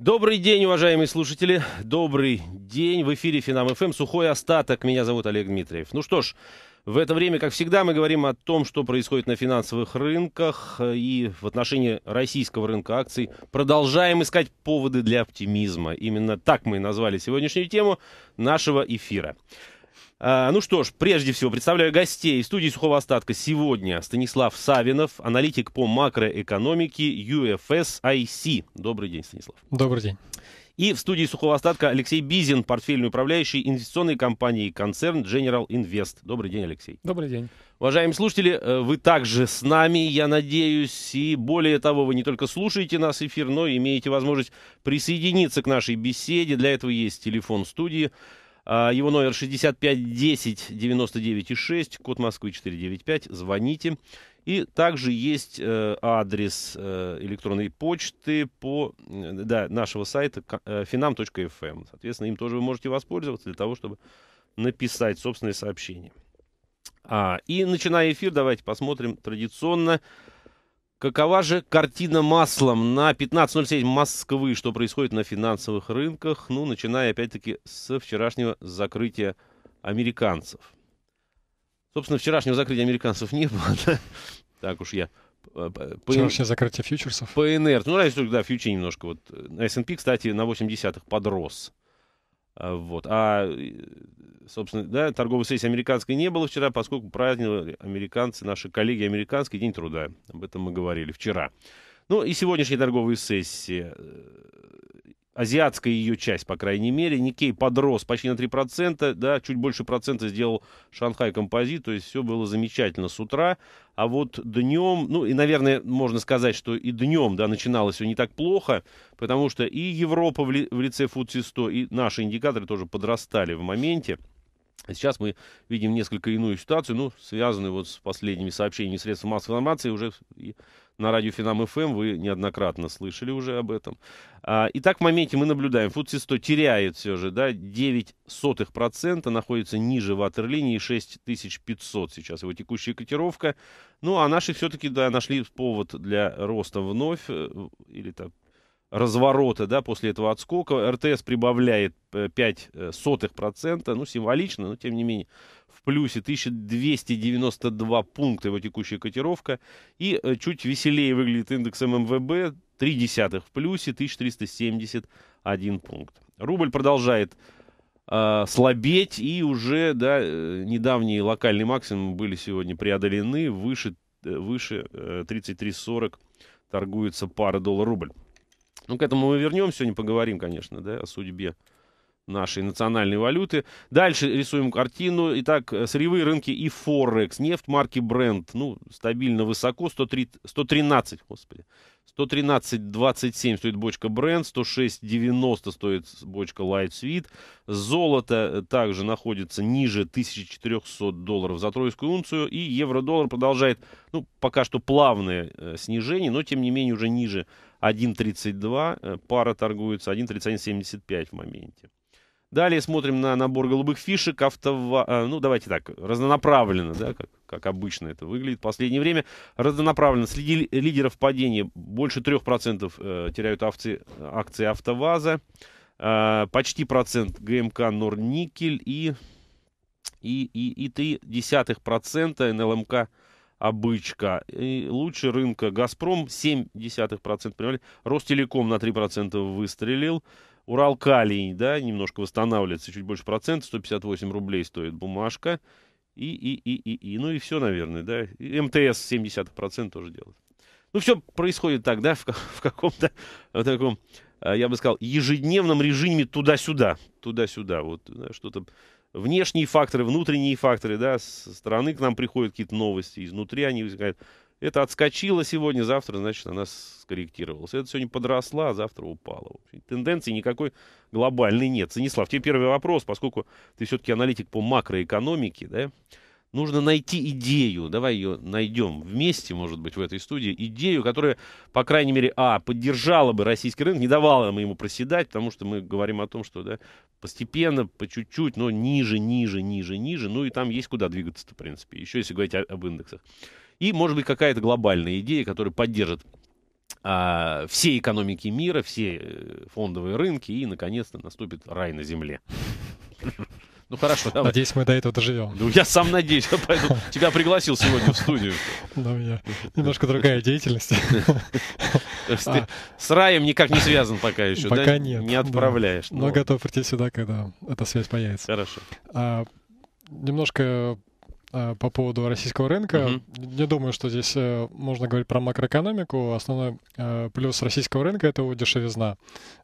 Добрый день, уважаемые слушатели. Добрый день. В эфире Финам ФМ. Сухой остаток. Меня зовут Олег Дмитриев. Ну что ж, в это время, как всегда, мы говорим о том, что происходит на финансовых рынках э, и в отношении российского рынка акций. Продолжаем искать поводы для оптимизма. Именно так мы и назвали сегодняшнюю тему нашего эфира. А, ну что ж, прежде всего представляю гостей в студии сухого остатка сегодня. Станислав Савинов, аналитик по макроэкономике UFSIC. Добрый день, Станислав. Добрый день. И в студии сухого остатка Алексей Бизин, портфельный управляющий инвестиционной компании концерн General Invest. Добрый день, Алексей. Добрый день. Уважаемые слушатели, э, вы также с нами, я надеюсь. И более того, вы не только слушаете нас эфир, но и имеете возможность присоединиться к нашей беседе. Для этого есть телефон студии а, его номер 65 10 99 6, код Москвы 495. Звоните. И также есть э, адрес э, электронной почты по, э, да, нашего сайта finam.fm. Э, эм. Соответственно, им тоже вы можете воспользоваться для того, чтобы написать собственное сообщение А, и начиная эфир, давайте посмотрим традиционно Какова же картина маслом на 15.07 Москвы, что происходит на финансовых рынках, ну, начиная опять-таки с вчерашнего закрытия американцев. Собственно, вчерашнего закрытия американцев не было, так уж я э, э, Вчерашнее закрытие фьючерсов. По ПНР. Ну, разве только, да, фьючи немножко. Вот. S&P, э, кстати, на 80-х подрос. А, вот. А, э, собственно, да, торговой сессии американской не было вчера, поскольку праздновали американцы, наши коллеги, американские день труда. Об этом мы говорили вчера. Ну и сегодняшние торговые сессии э, азиатская ее часть, по крайней мере. Никей подрос почти на 3%, да, чуть больше процента сделал Шанхай Композит, то есть все было замечательно с утра. А вот днем, ну и, наверное, можно сказать, что и днем, да, начиналось все не так плохо, потому что и Европа в, ли, в лице FTSE 100, и наши индикаторы тоже подрастали в моменте. Сейчас мы видим несколько иную ситуацию, ну, связанную вот с последними сообщениями средств массовой информации. Уже на радио Финам ФМ вы неоднократно слышали уже об этом. А, итак, в моменте мы наблюдаем, фудси 100 теряет все же, да, 0,09%, находится ниже ватерлинии 6500 сейчас его текущая котировка. Ну, а наши все-таки, да, нашли повод для роста вновь, э, или так, разворота, да, после этого отскока. РТС прибавляет э, э, сотых процента, ну, символично, но тем не менее в плюсе 1292 пункта его текущая котировка. И э, чуть веселее выглядит индекс ММВБ, десятых в плюсе, 1371 пункт. Рубль продолжает слабеть, и уже да, недавние локальные максимумы были сегодня преодолены, выше, выше 33,40 торгуется пара доллар-рубль. Ну, к этому мы вернемся, не поговорим, конечно, да, о судьбе нашей национальной валюты. Дальше рисуем картину. Итак, э, сырьевые рынки и Форекс. Нефть марки Brent, ну, стабильно высоко, 103, 113, господи. 113.27 стоит бочка Brent, 106.90 стоит бочка Light Sweet. Золото э, также находится ниже 1400 долларов за тройскую унцию. И евро-доллар продолжает, ну, пока что плавное э, снижение, но, тем не менее, уже ниже 1.32. Э, пара торгуется 1.3175 в моменте. Далее смотрим на набор голубых фишек, автова... Э, ну давайте так, разнонаправленно, да, как, как обычно это выглядит в последнее время. Разнонаправленно среди лидеров падения больше 3% э, теряют акции, акции АвтоВАЗа, э, почти процент ГМК Норникель и, и, и, и процента НЛМК обычка. И лучше рынка «Газпром» 0,7%, понимали? «Ростелеком» на 3% выстрелил. Уралкалий, да, немножко восстанавливается, чуть больше процента, 158 рублей стоит бумажка. И, и, и, и, и, ну и все, наверное, да. И МТС 70% тоже делает. Ну, все происходит так, да, в, в каком-то в таком, а, я бы сказал, ежедневном режиме туда-сюда, туда-сюда, вот, да, что-то внешние факторы, внутренние факторы, да, со стороны к нам приходят какие-то новости, изнутри они возникают. Это отскочило сегодня, завтра, значит, она скорректировалась. Это сегодня подросла, а завтра упала. Тенденции никакой глобальной нет. Станислав, тебе первый вопрос, поскольку ты все-таки аналитик по макроэкономике, да? Нужно найти идею, давай ее найдем вместе, может быть, в этой студии, идею, которая, по крайней мере, а, поддержала бы российский рынок, не давала бы ему проседать, потому что мы говорим о том, что да, постепенно, по чуть-чуть, но ниже, ниже, ниже, ниже, ну и там есть куда двигаться-то, в принципе, еще если говорить о, об индексах и, может быть, какая-то глобальная идея, которая поддержит а, все экономики мира, все э, фондовые рынки, и, наконец-то, наступит рай на земле. Ну хорошо, давай. Надеюсь, мы до этого доживем. Ну, я сам надеюсь, поэтому тебя пригласил сегодня в студию. Да, ну, у меня немножко другая деятельность. С раем никак не связан пока еще, Пока нет. Не отправляешь. Но ну. готов прийти сюда, когда эта связь появится. Хорошо. А, немножко Э, по поводу российского рынка. Угу. Не думаю, что здесь э, можно говорить про макроэкономику. Основной э, плюс российского рынка — это его дешевизна.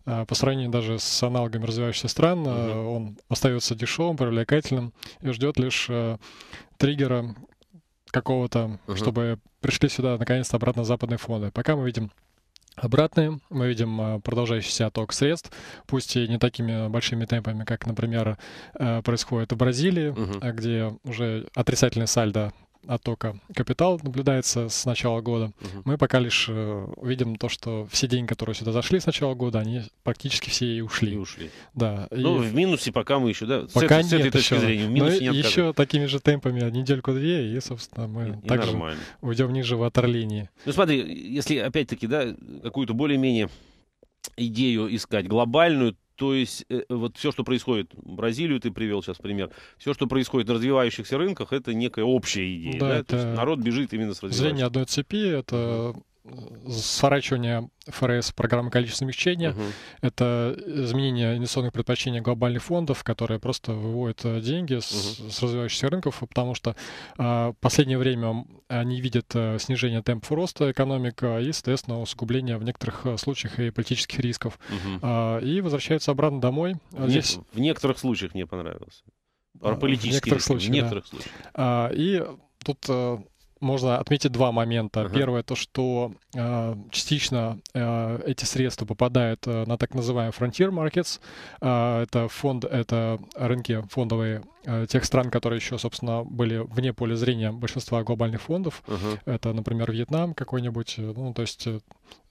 По сравнению даже с аналогами развивающихся стран, угу. он остается дешевым, привлекательным и ждет лишь триггера какого-то, угу. чтобы пришли сюда наконец-то обратно западные фонды. Пока мы видим обратные. Мы видим э, продолжающийся отток средств, пусть и не такими большими темпами, как, например, э, происходит в Бразилии, угу. где уже отрицательный сальдо оттока капитал наблюдается с начала года. Угу. Мы пока лишь э, увидим то, что все деньги, которые сюда зашли с начала года, они практически все и ушли. И ушли. Да. Ну, и... в минусе пока мы еще, да? Пока с, нет с этой еще. зрения, в минусе Но не Еще такими же темпами а недельку-две, и, собственно, мы и, также и уйдем ниже в ватерлинии. Ну, смотри, если, опять-таки, да, какую-то более-менее идею искать глобальную, то есть э, вот все, что происходит, Бразилию ты привел сейчас пример, все, что происходит на развивающихся рынках, это некая общая идея. Да, да? Это... То есть народ бежит именно с развивающихся. Зрение одной цепи — это сворачивание ФРС программы количественного смягчения. Угу. Это изменение инвестиционных предпочтений глобальных фондов, которые просто выводят э, деньги с, угу. с развивающихся рынков, потому что а, в последнее время они видят а, снижение темпов роста экономика и, соответственно, усугубление в некоторых э, случаях и политических рисков. Угу. А, и возвращаются обратно домой. В, а Здесь... в некоторых случаях мне понравилось. А, политические в некоторых риски. случаях. В некоторых да. случаях. А, и тут можно отметить два момента. Uh-huh. Первое то, что э, частично э, эти средства попадают э, на так называемый Frontier Markets. Э, это фонд, это рынки фондовые э, тех стран, которые еще, собственно, были вне поля зрения большинства глобальных фондов. Uh-huh. Это, например, Вьетнам какой-нибудь, э, ну, то есть э,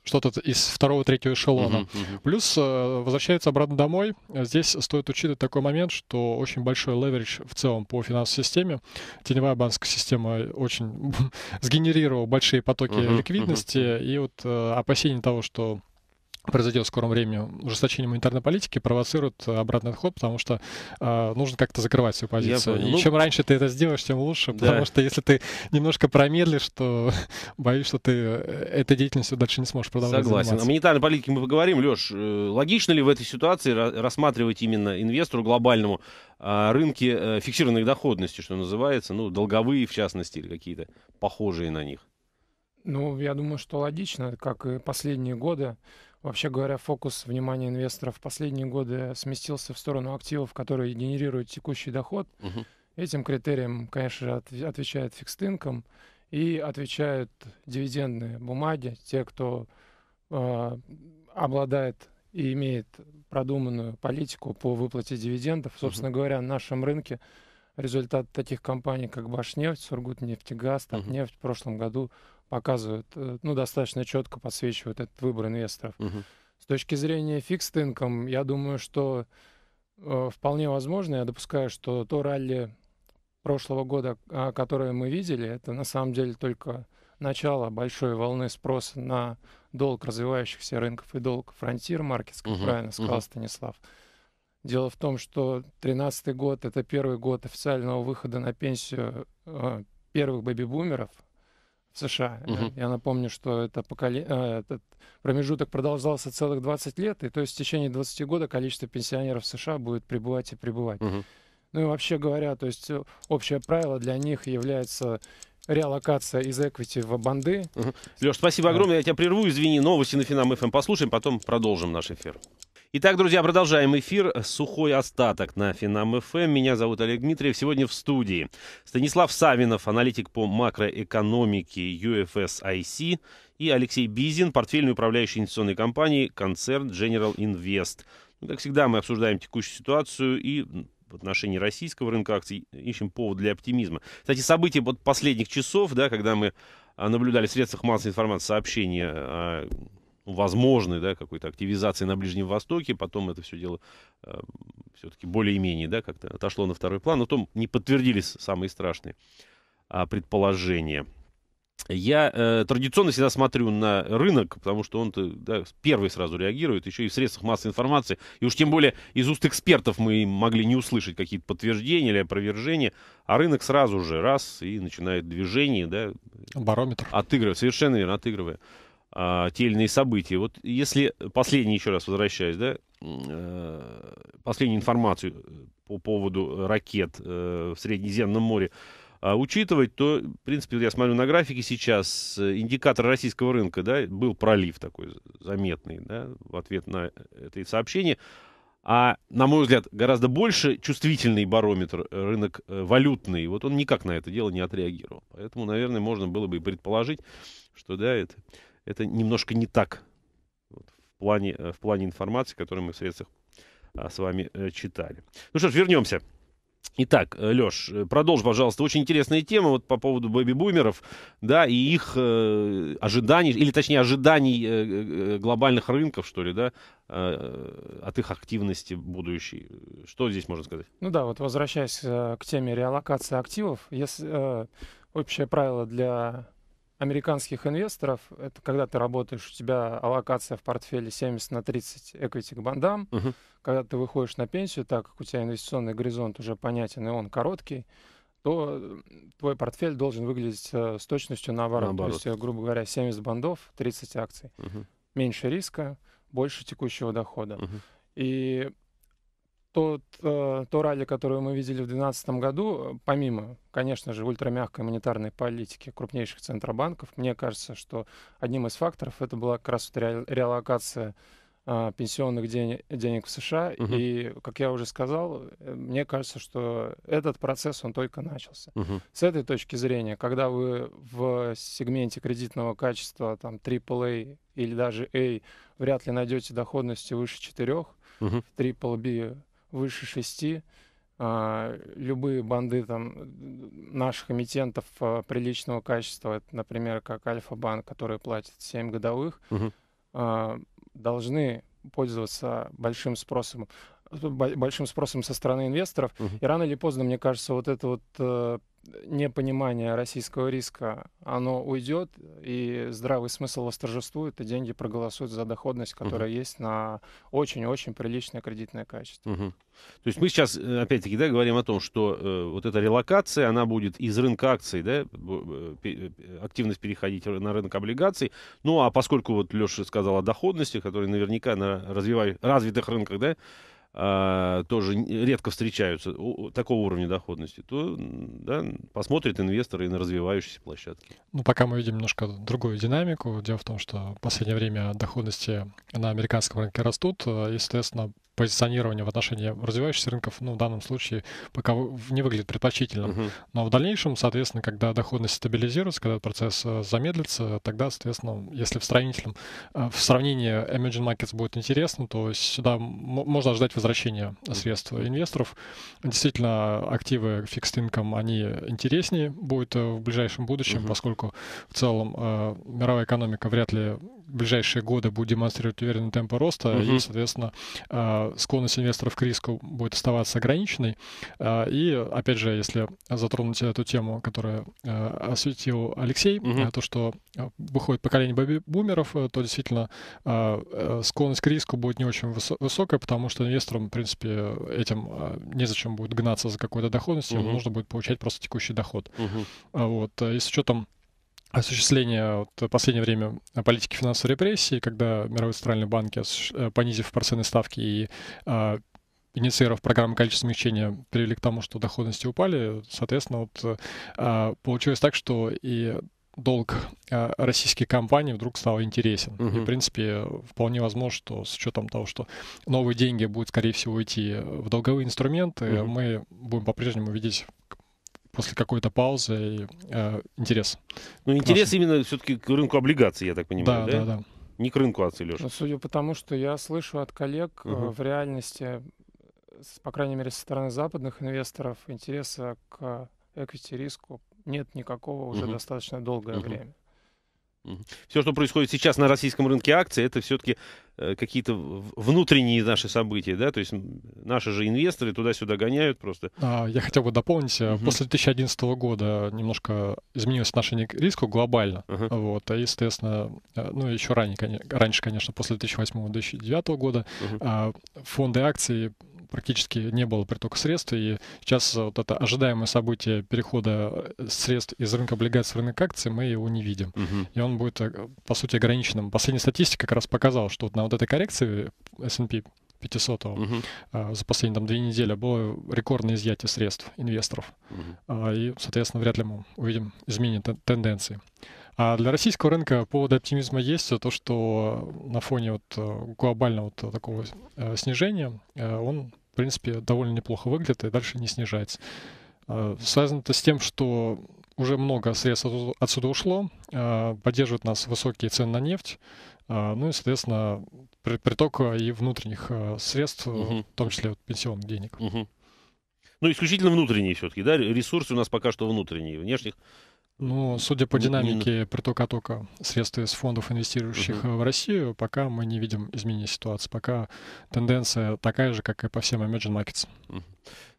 что-то из второго-третьего эшелона. Uh-huh, uh-huh. Плюс э, возвращается обратно домой. Здесь стоит учитывать такой момент, что очень большой леверидж в целом по финансовой системе. Теневая банковская система очень сгенерировала большие потоки uh-huh, ликвидности, uh-huh. и вот э, опасение того, что произойдет в скором времени ужесточение монетарной политики, провоцирует э, обратный отход, потому что э, нужно как-то закрывать свою позицию. И ну, чем раньше ты это сделаешь, тем лучше, да. потому что если ты немножко промедлишь, то боюсь, что ты э, этой деятельностью дальше не сможешь продолжать Согласен. Заниматься. О монетарной политике мы поговорим. Леш, э, логично ли в этой ситуации рассматривать именно инвестору глобальному рынки фиксированных доходностей, что называется, ну, долговые в частности, или какие-то похожие на них? Ну, я думаю, что логично, как и последние годы. Вообще говоря, фокус внимания инвесторов в последние годы сместился в сторону активов, которые генерируют текущий доход. Угу. Этим критерием, конечно же, от, отвечает фикст и отвечают дивидендные бумаги, те, кто э, обладает и имеет продуманную политику по выплате дивидендов. Собственно угу. говоря, на нашем рынке результат таких компаний, как Башнефть, Сургутнефтегаз, Татнефть угу. в прошлом году показывают, э, ну, достаточно четко подсвечивают этот выбор инвесторов. Угу. С точки зрения фикст income, я думаю, что э, вполне возможно, я допускаю, что то ралли прошлого года, а, которое мы видели, это на самом деле только начало большой волны спроса на долг развивающихся рынков и долг фронтир маркетс, как угу, правильно сказал угу. Станислав. Дело в том, что 2013 год — это первый год официального выхода на пенсию э, первых бэби-бумеров — США. Угу. Я напомню, что это поколе... Э, этот промежуток продолжался целых 20 лет, и то есть в течение 20 года количество пенсионеров в США будет прибывать и прибывать. Угу. Ну и вообще говоря, то есть э, общее правило для них является реалокация из эквити в банды. Угу. Леш, спасибо огромное. Я тебя прерву, извини, новости на Финам эм. послушаем, потом продолжим наш эфир. Итак, друзья, продолжаем эфир. Сухой остаток на Финам ФМ. Эм. Меня зовут Олег Дмитриев. Сегодня в студии Станислав Савинов, аналитик по макроэкономике UFSIC, и Алексей Бизин, портфельный управляющий инвестиционной компании концерн General Invest. Ну, как всегда, мы обсуждаем текущую ситуацию и в отношении российского рынка акций ищем повод для оптимизма. Кстати, события вот последних часов, да, когда мы а, наблюдали в средствах массовой информации сообщения о ну, возможной да, какой-то активизации на Ближнем Востоке, потом это все дело э, эм, все-таки более-менее да, как-то отошло на второй план, но потом не подтвердились самые страшные а, предположения. Я э, традиционно всегда смотрю на рынок, потому что он да, первый сразу реагирует, еще и в средствах массовой информации. И уж тем более из уст экспертов мы могли не услышать какие-то подтверждения или опровержения. А рынок сразу же раз и начинает движение. Да, Барометр. Отыгрывая, совершенно верно, отыгрывая а, те или иные события. Вот если э, последний, еще раз возвращаясь, да, э, последнюю информацию э, по поводу э, ракет в Среднеземном море а, учитывать, то, в принципе, я смотрю на графике сейчас, индикатор российского рынка, да, был пролив такой заметный, да, в ответ на это сообщение. А, на мой взгляд, гораздо больше чувствительный барометр рынок валютный. Вот он никак на это дело не отреагировал. Поэтому, наверное, можно было бы и предположить, что да, это это немножко не так вот, в, плане, э, в плане информации, которую мы в средствах а, с вами э, читали. Ну что ж, вернемся. Итак, э, Леш, э, продолжи, пожалуйста. Очень интересная тема вот по поводу бэби-бумеров, да, и их э, ожиданий, или точнее ожиданий э, глобальных рынков, что ли, да, э, от их активности будущей. Что здесь можно сказать? Ну да, вот возвращаясь э, к теме реалокации активов, если э, общее правило для американских инвесторов, это когда ты работаешь, у тебя аллокация в портфеле 70 на 30 equity к бандам, угу. когда ты выходишь на пенсию, так как у тебя инвестиционный горизонт уже понятен и он короткий, то твой портфель должен выглядеть э, с точностью наоборот. наоборот. То есть, э, грубо говоря, 70 бандов, 30 акций. Угу. Меньше риска, больше текущего дохода. Угу. И тот, э, то ралли, которое мы видели в 2012 году, э, помимо, конечно же, ультрамягкой монетарной политики крупнейших центробанков, мне кажется, что одним из факторов это была как раз ре реалокация э, пенсионных ден денег в США. Угу. И, как я уже сказал, э, мне кажется, что этот процесс, он только начался. Угу. С этой точки зрения, когда вы в сегменте кредитного качества, там, AAA или даже A, вряд ли найдете доходности выше 4, угу. в BBB выше 6, а, любые банды там, наших эмитентов а, приличного качества, это, например, как Альфа-банк, который платит 7 годовых, угу. должны пользоваться большим спросом большим спросом со стороны инвесторов. Угу. И рано или поздно, мне кажется, вот это вот э, непонимание российского риска, оно уйдет, и здравый смысл восторжествует, и деньги проголосуют за доходность, которая угу. есть на очень-очень приличное кредитное качество. Угу. То есть мы сейчас, э, опять-таки, да, говорим о том, что э, вот эта релокация, она будет из рынка акций, да, э, активность переходить на рынок облигаций. Ну, а поскольку вот Леша сказал о доходности, которая наверняка на развивай, развитых рынках, да, а, тоже редко встречаются такого уровня доходности, то да, посмотрят инвесторы и на развивающиеся площадки. Ну, пока мы видим немножко другую динамику. Дело в том, что в последнее время доходности на американском рынке растут, э, и, соответственно, позиционирование в отношении развивающихся рынков, ну, в данном случае пока не выглядит предпочтительным. Uh-huh. Но в дальнейшем, соответственно, когда доходность стабилизируется, когда процесс э, замедлится, тогда, соответственно, если в, э, в сравнении emerging markets будет интересно, то сюда можно ожидать возвращения возвращения средств инвесторов. Действительно, активы fixed income, они интереснее будут э, в ближайшем будущем, угу. поскольку в целом э, мировая экономика вряд ли ближайшие годы будет демонстрировать уверенный темп роста, угу. и, соответственно, а, склонность инвесторов к риску будет оставаться ограниченной. А, и, опять же, если затронуть эту тему, которую а, осветил Алексей, угу. то, что выходит поколение бэби-бумеров, э, то действительно э, склонность к риску будет не очень высокая, потому что инвесторам, в принципе, этим незачем будет гнаться за какой-то доходностью, угу. нужно будет получать просто текущий доход. Угу. Вот. Э, и с учетом осуществления вот, в последнее время политики финансовой репрессии, когда мировые центральные банки, э, э, понизив процентные ставки и э, инициировав программу количества смягчения, привели к тому, что доходности упали. Соответственно, вот, э, получилось так, что и долг э, российских компаний вдруг стал интересен. Угу. И, в принципе, вполне возможно, что с учетом того, что новые деньги будут, скорее всего, идти в долговые инструменты, угу. мы будем по-прежнему видеть после какой-то паузы э, интерес. Ну, интерес именно все-таки к рынку облигаций, я так понимаю, да? Да, да, да. Не к рынку акций, Леша. Но, ну, судя по тому, что я слышу от коллег, угу. в реальности, по крайней мере, со стороны западных инвесторов, интереса к эквити-риску нет никакого уже угу. достаточно долгое угу. Uh-huh. время. Все, что происходит сейчас на российском рынке акций, это все-таки Э, какие-то внутренние наши события, да, то есть наши же инвесторы туда-сюда гоняют просто. А, я хотел бы дополнить, угу. после 2011 года немножко изменилось отношение к риску глобально, угу. вот, и, а, соответственно, э, ну, еще ранее, раньше, конечно, после 2008-2009 года угу. фонды акций практически не было притока средств, и сейчас вот это ожидаемое событие перехода э, средств из рынка облигаций в рынок акций, мы его не видим. Угу. И он будет, э, по сути, ограниченным. Последняя статистика как раз показала, что вот на вот этой коррекции S&P 500 угу. Э, за последние там две недели было рекордное изъятие средств инвесторов. Угу. и, соответственно, вряд ли мы увидим изменения тенденции. А для российского рынка повод оптимизма есть то, что на фоне вот глобального вот такого снижения он принципе, довольно неплохо выглядит и дальше не снижается. А, связано это с тем, что уже много средств отсюда ушло, а, поддерживают нас высокие цены на нефть, а, ну и, соответственно, приток и внутренних средств, угу. в том числе вот, пенсионных денег. Угу. Ну, исключительно внутренние все-таки, да? Ресурсы у нас пока что внутренние. Внешних ну, судя по динамике притока тока средств из фондов, инвестирующих угу. в Россию, пока мы не видим изменения ситуации. Пока тенденция такая же, как и по всем emerging markets.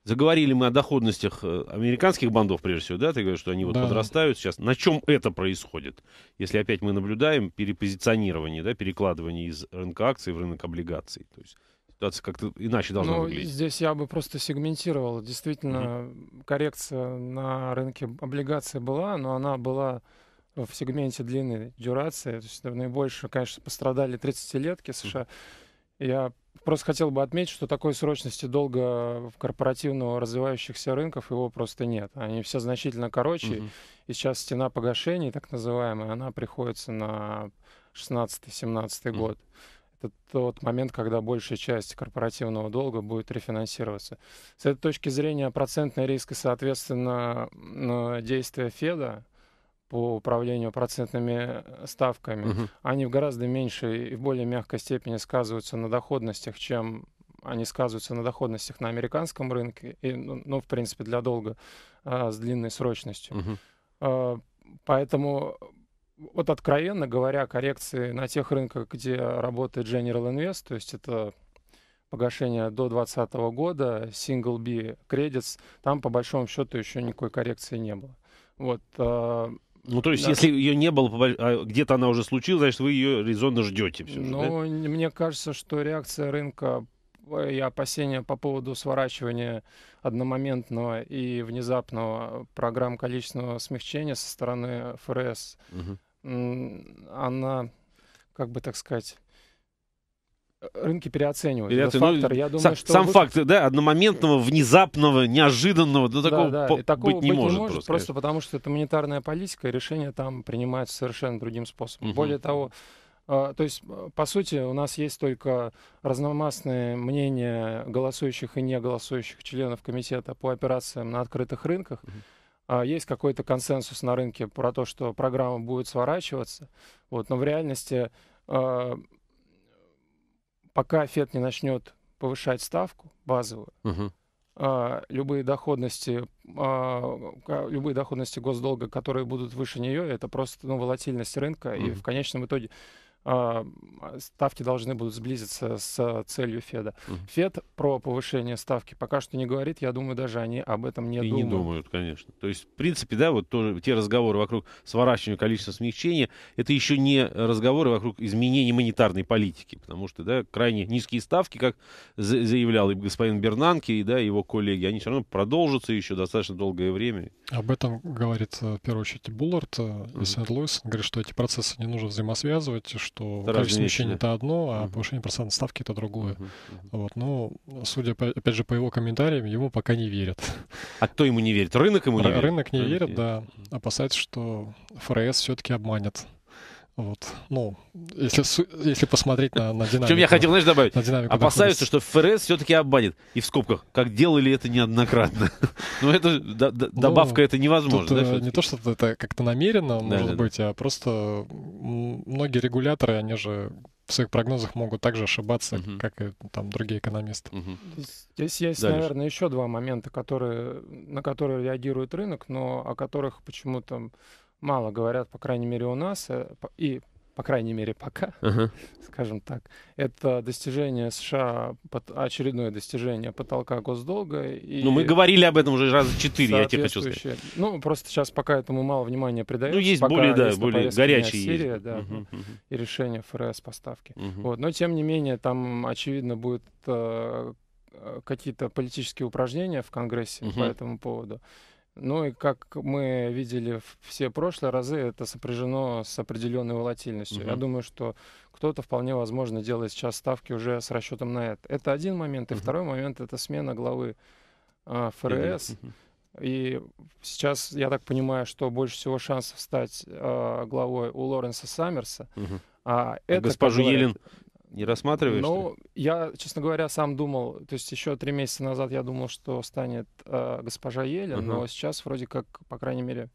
Заговорили мы о доходностях э, американских бандов, прежде всего, да? Ты говоришь, что они вот да. подрастают сейчас. На чем это происходит? Если опять мы наблюдаем перепозиционирование, да, перекладывание из рынка акций в рынок облигаций. То есть ситуация как-то иначе должна ну, выглядеть. Здесь я бы просто сегментировал. Действительно, угу. коррекция на рынке облигаций была, но она была в сегменте длинной дюрации. То есть наибольше, конечно, пострадали 30-летки США. Я просто хотел бы отметить, что такой срочности долго в корпоративного развивающихся рынков его просто нет. Они все значительно короче. Угу. И сейчас стена погашений, так называемая, она приходится на 16-17 угу. год это тот момент, когда большая часть корпоративного долга будет рефинансироваться. С этой точки зрения процентный риск и, соответственно, действия Феда по управлению процентными э, ставками, угу. они в гораздо меньшей и в более мягкой степени сказываются на доходностях, чем они сказываются на доходностях на американском рынке, и, ну, ну в принципе, для долга а, с длинной срочностью. Угу. А, поэтому вот откровенно говоря, коррекции на тех рынках, где работает General Invest, то есть это погашение до 2020 года, Single B Credits, там по большому счету еще никакой коррекции не было. Вот, э, ну, то есть, да. если ее не было, а где-то она уже случилась, значит, вы ее резонно ждете. Все ну, да? мне кажется, что реакция рынка э, и опасения по поводу сворачивания одномоментного и внезапного программ количественного смягчения со стороны ФРС угу она, как бы так сказать, э, рынки переоценивают. Переоцен... Этот ну, фактор, ну, я думаю, сам, что сам вы... факт, да, одномоментного, э. внезапного, неожиданного, ну, такого, да, да. По- такого быть, не, быть может, не может. Просто, просто потому что это монетарная политика, и решения там принимается совершенно другим способом. Угу. Более того, э, то есть, по сути, у нас есть только разномастные мнения голосующих и не голосующих членов комитета по операциям на открытых рынках. Угу. А, есть какой-то консенсус на рынке про то, что программа будет сворачиваться, вот, но в реальности а, пока ФЕД не начнет повышать ставку базовую, угу. любые доходности, любые доходности госдолга, которые будут выше нее, это просто ну, волатильность рынка, угу. и в конечном итоге а, а, ставки должны будут сблизиться с целью Феда. Угу. Фед про повышение ставки пока что не говорит, я думаю, даже они об этом не и думают. И не думают, конечно. То есть, в принципе, да, вот тоже те разговоры вокруг сворачивания количества смягчения, это еще не разговоры вокруг изменения монетарной политики, потому что, да, крайне низкие ставки, как заявлял и господин Бернанки, и, да, его коллеги, они все равно продолжатся еще достаточно долгое время. Об этом говорит, э, в первую очередь, Буллард угу. и Сент-Луис. Говорит, что эти процессы не нужно взаимосвязывать, что Вторая количество смещений это одно, а угу. повышение процентной ставки это другое. Угу. Вот, но ну, судя по, опять же по его комментариям, ему пока не верят. А кто ему не верит? Рынок ему не Ры- верит? Рынок не рынок верит, верит, да. Опасается, что ФРС все-таки обманет. Вот. Ну, если, если посмотреть на, на динамику. В чем я хотел, знаешь, добавить? На динамику Опасаются, что ФРС все-таки обманет. И в скобках, как делали это неоднократно. Ну это ну, добавка, это невозможно. Э, не то, что это как-то намеренно, может быть, а просто многие регуляторы, они же в своих прогнозах могут также ошибаться, угу. как и ну, там другие экономисты. Угу. Здесь есть, да, наверное, еще два момента, которые, на которые реагирует рынок, но о которых почему-то мало говорят, по крайней мере, у нас, э, и, по крайней мере, пока, uh-huh. скажем так, это достижение США, очередное достижение потолка госдолга. И ну, мы говорили об этом уже раза четыре, я тебе хочу сказать. Ну, просто сейчас пока этому мало внимания придается. Ну, есть пока более, да, более горячие. Сирия, есть. да, uh-huh, uh-huh. и решение ФРС поставки. Uh-huh. Вот, но, тем не менее, там, очевидно, будет э, э, какие-то политические упражнения в Конгрессе угу. по этому поводу. Ну и как мы видели все прошлые разы, это сопряжено с определенной волатильностью. Угу. Я думаю, что кто-то вполне возможно делает сейчас ставки уже с расчетом на это. Это один момент. И второй момент это смена главы э, ФРС. Угу. И сейчас, я так понимаю, что больше всего шансов стать э, главой у Лоренса Саммерса. Угу. А это, госпожу Елен не рассматриваешь? Ну, я, честно говоря, сам думал, то есть еще три месяца назад я думал, что станет э, госпожа Елен, uh-huh. но сейчас вроде как, по крайней мере,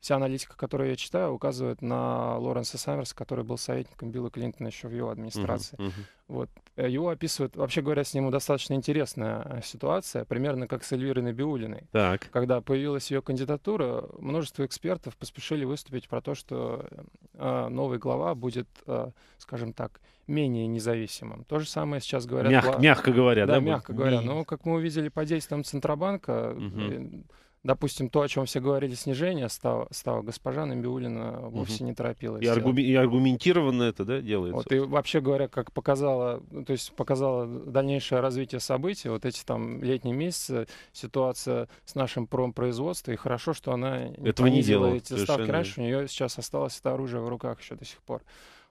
вся аналитика, которую я читаю, указывает на Лоренса Саммерса, который был советником Билла Клинтона еще в его администрации. Uh-huh, uh-huh. Вот. Э, его описывают, вообще говоря, с ним достаточно интересная ситуация, примерно как с Эльвирой Набиулиной. Так. Когда появилась ее кандидатура, множество экспертов поспешили выступить про то, что э, новый глава будет, э, скажем так, менее независимым. То же самое сейчас говорят... Мяг, ла... Мягко говоря, да? Да, мягко будет? говоря. Но, как мы увидели по действиям Центробанка, угу. допустим, то, о чем все говорили, снижение стало, стало госпожа Набиулина вовсе угу. не торопилась. И, аргуми... и аргументированно это, да, делается? Вот, и вообще говоря, как показало, то есть показало дальнейшее развитие событий, вот эти там летние месяцы, ситуация с нашим промпроизводством, и хорошо, что она не Этого не делала эти ставки раньше, у нее сейчас осталось это оружие в руках еще до сих пор.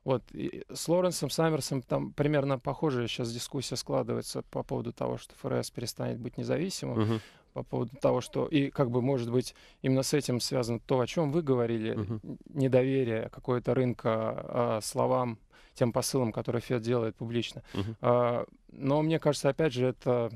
Вот. И с Лоренсом Саммерсом там примерно похожая сейчас дискуссия складывается по поводу того, что ФРС перестанет быть независимым. uh По поводу того, что... И как бы, может быть, именно с этим связано то, о чем вы говорили. uh Недоверие какой то рынка э, словам, тем посылам, которые ФЕД делает публично. Uh-huh. но мне кажется, опять же, это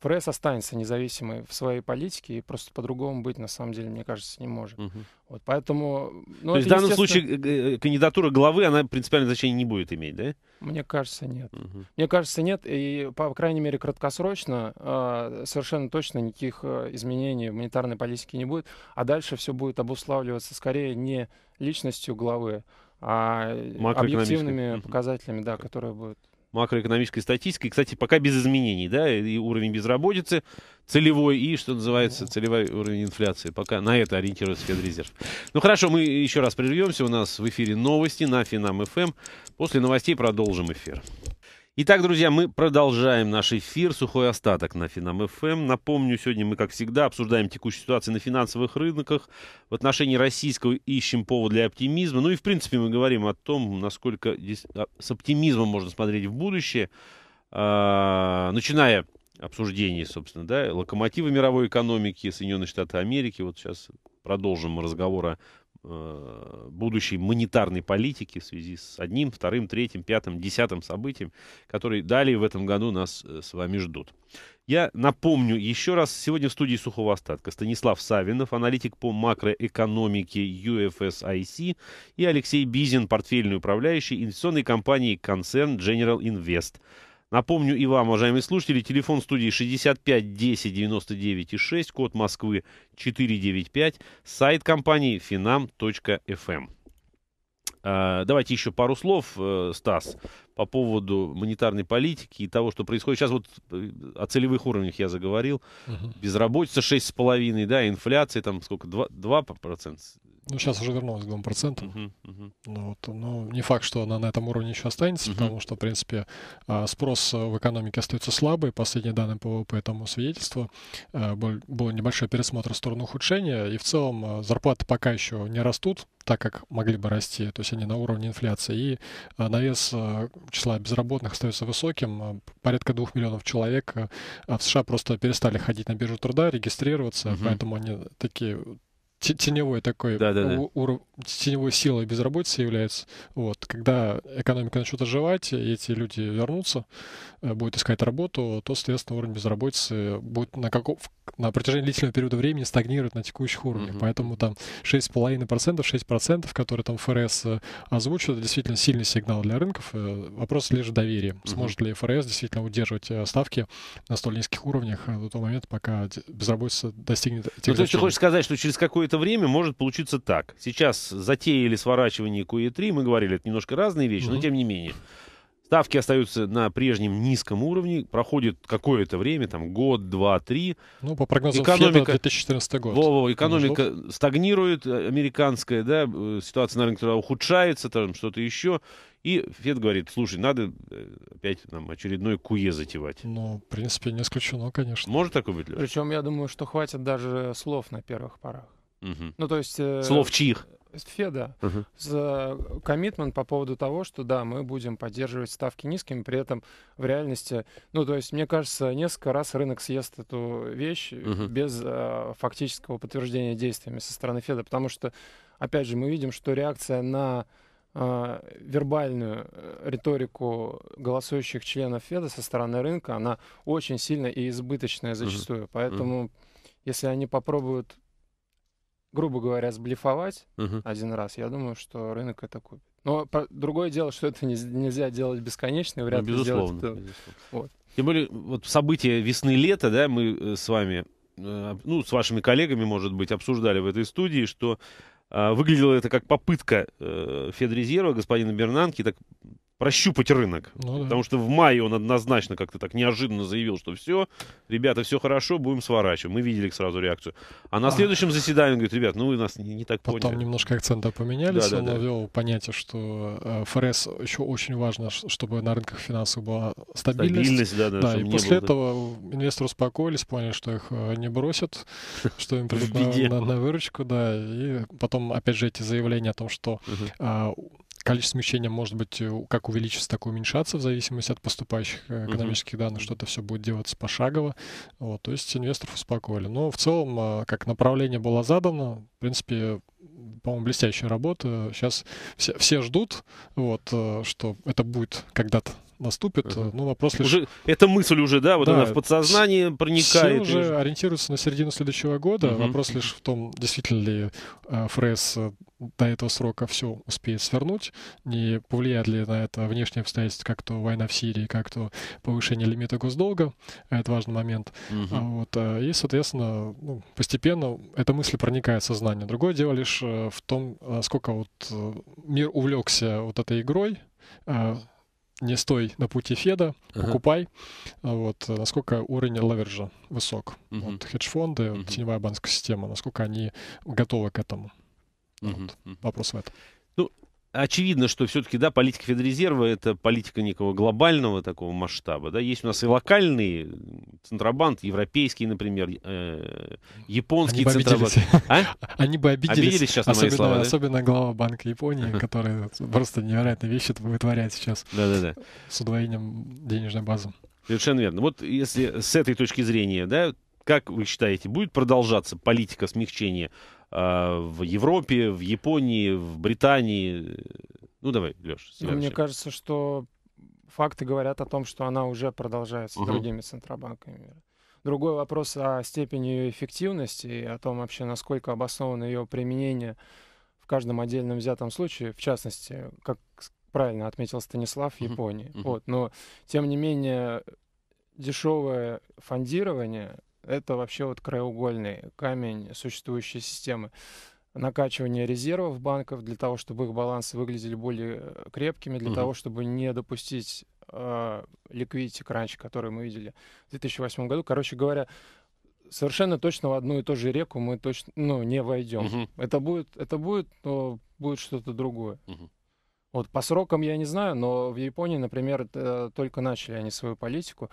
ФРС останется независимой в своей политике и просто по-другому быть, на самом деле, мне кажется, не может. Угу. Вот, поэтому... Ну, То есть в данном случае э, э, кандидатура главы, она принципиальное значение не будет иметь, да? Мне кажется, нет. Угу. Мне кажется, нет. И, по крайней мере, краткосрочно э, совершенно точно никаких э, изменений в монетарной политике не будет. А дальше все будет обуславливаться скорее не личностью главы, а объективными показателями, да, которые будут макроэкономической статистикой. Кстати, пока без изменений, да, и уровень безработицы целевой, и, что называется, целевой уровень инфляции. Пока на это ориентируется Федрезерв. Ну хорошо, мы еще раз прервемся. У нас в эфире новости на Финам ФМ. Эм. После новостей продолжим эфир. Итак, друзья, мы продолжаем наш эфир «Сухой остаток» на Финам-ФМ. Эм. Напомню, сегодня мы, как всегда, обсуждаем текущую ситуацию на финансовых рынках. В отношении российского ищем повод для оптимизма. Ну и, в принципе, мы говорим о том, насколько а, с оптимизмом можно смотреть в будущее. А, начиная обсуждение, собственно, да, локомотива мировой экономики, Соединенные Штаты Америки. Вот сейчас продолжим разговор о Э, будущей монетарной политики в связи с одним, вторым, третьим, пятым, десятым событием, которые далее в этом году нас э, с вами ждут. Я напомню еще раз, сегодня в студии сухого остатка Станислав Савинов, аналитик по макроэкономике UFSIC и Алексей Бизин, портфельный управляющий инвестиционной компании «Концерн General Invest». Напомню и вам, уважаемые слушатели, телефон студии 65 10 99 и 6, код Москвы 495, сайт компании finam.fm. Эм. А, давайте еще пару слов, э, Стас, по поводу монетарной политики и того, что происходит. Сейчас вот э, о целевых уровнях я заговорил. Угу. Безработица 6,5, да, инфляция там сколько, 2%, 2%? Ну, сейчас уже вернулась к 2%. Uh-huh, uh-huh. Ну, вот, ну, не факт, что она на этом уровне еще останется, uh-huh. потому что, в принципе, а, спрос в экономике остается слабый. Последние данные по ВВП этому свидетельству. Э, был, был небольшой пересмотр в сторону ухудшения. И в целом э, зарплаты пока еще не растут, так как могли бы расти. То есть они на уровне инфляции. И э, навес числа безработных остается высоким. Порядка двух миллионов человек в США просто перестали ходить на биржу труда, регистрироваться. Uh-huh. Поэтому они такие теневой такой да, да, да. Ур- теневой силой безработицы является. Вот, когда экономика начнет оживать, эти люди вернутся, э, будут искать работу, то, соответственно, уровень безработицы будет на, каков, на протяжении длительного периода времени стагнировать на текущих уровнях. Mm-hmm. Поэтому там 6,5%, 6%, которые там ФРС э, озвучивает, это действительно сильный сигнал для рынков. Э, вопрос лишь доверия доверии. Сможет ли ФРС действительно удерживать ставки на столь низких уровнях до того момента, пока безработица достигнет ну, То есть ты хочешь сказать, что через какое какое-то время может получиться так. Сейчас затеяли сворачивание куе 3 мы говорили, это немножко разные вещи, угу. но тем не менее. Ставки остаются на прежнем низком уровне, проходит какое-то время, там год, два, три. Ну, по прогнозам экономика, Феда 2014 год. Во экономика Между. стагнирует, э, американская, да, э, ситуация на рынке ухудшается, там что-то еще. И Фед говорит, слушай, надо э, опять нам очередной куе затевать. Ну, в принципе, не исключено, конечно. Может такое быть, Леша? Причем я думаю, что хватит даже слов на первых порах. Угу. Ну, то есть... Э, Слов чьих? Феда. Угу. За э, коммитмент по поводу того, что да, мы будем поддерживать ставки низкими, при этом в реальности... Ну, то есть, мне кажется, несколько раз рынок съест эту вещь угу. без э, фактического подтверждения действиями со стороны Феда, потому что, опять же, мы видим, что реакция на э, вербальную э, риторику голосующих членов Феда со стороны рынка, она очень сильная и избыточная зачастую. Угу. Поэтому, угу. если они попробуют грубо говоря, сблифовать угу. один раз, я думаю, что рынок это купит. Но про... другое дело, что это не... нельзя делать бесконечно, вряд ну, безусловно, сделать Безусловно. Вот. Тем более, вот события весны-лета, да, мы э, с вами, э, ну, с вашими коллегами, может быть, обсуждали в этой студии, что а, выглядело это как попытка э, Федрезерва, господина Бернанки, так прощупать рынок. Ну, да. Потому что в мае он однозначно как-то так неожиданно заявил, что все, ребята, все хорошо, будем сворачивать. Мы видели сразу реакцию. А на а. следующем заседании он говорит, ребят, ну вы нас не, не так Потом поняли. Потом немножко акцента поменялись. Да, он ввел да. понятие, что э, ФРС еще очень важно, чтобы на рынках финансов была стабильность. Стабильность, да, да. да и после было, этого да. инвесторы успокоились, поняли, что их э, не бросят, что им придут на, выручку, да. И потом, опять же, эти заявления о том, что угу. а, количество смещения может быть э, как увеличиться, так и уменьшаться в зависимости от поступающих э, экономических mm-hmm. данных. Что-то все будет делаться пошагово. Вот, то есть инвесторов успокоили. Но в целом, а, как направление было задано, в принципе, по-моему, блестящая работа. Сейчас все, все ждут, вот, э, что это будет когда-то наступит. Uh-huh. Ну, вопрос лишь... Уже, эта мысль уже, да, вот да, она в подсознание проникает. Все уже и... ориентируются на середину следующего года. Uh-huh. Вопрос лишь в том, действительно ли э, ФРС э, до этого срока все успеет свернуть, не повлияет ли на это внешние обстоятельства, как то война в Сирии, как то повышение лимита госдолга, это важный момент. Угу. Вот, и, соответственно, ну, постепенно эта мысль проникает в сознание. Другое дело лишь в том, сколько вот мир увлекся вот этой игрой, не стой на пути Феда, uh-huh. покупай. А вот, э, насколько уровень леверджа высок. uh Вот, хедж-фонды, uh-huh. теневая банковская система, насколько они готовы к этому. uh Вот, вопрос в этом. Ну, очевидно, что все-таки, да, политика Федрезерва — это политика некого глобального такого масштаба, да, есть у нас и локальные, центробанк, европейский, например, э, японский Они центробанк. а? Они бы обиделись. Обиделись сейчас особенно, на мои слова, да? Особенно глава Банка Японии, который просто невероятные вещи вытворяет сейчас. Да-да-да. С удвоением денежной базы. Совершенно верно. Вот если с этой точки зрения, да, как вы считаете, будет продолжаться политика смягчения а, в Европе, в Японии, в Британии. Ну, давай, Леш. Ну, мне кажется, что факты говорят о том, что она уже продолжается угу. другими центробанками мира. Другой вопрос о степени ее эффективности и о том вообще, насколько обосновано ее применение в каждом отдельном взятом случае, в частности, как правильно отметил Станислав, в Японии. uh Вот. Но, тем не менее, дешевое фондирование это вообще вот краеугольный камень существующей системы накачивания резервов банков для того, чтобы их балансы выглядели более крепкими, для угу. того, чтобы не допустить а, ликвидити э, кранч, который мы видели в 2008 году. Короче говоря, совершенно точно в одну и ту же реку мы точно ну, не войдем. Угу. Это будет, это будет, но будет что-то другое. Угу. Вот по срокам я не знаю, но в Японии, например, только начали они свою политику.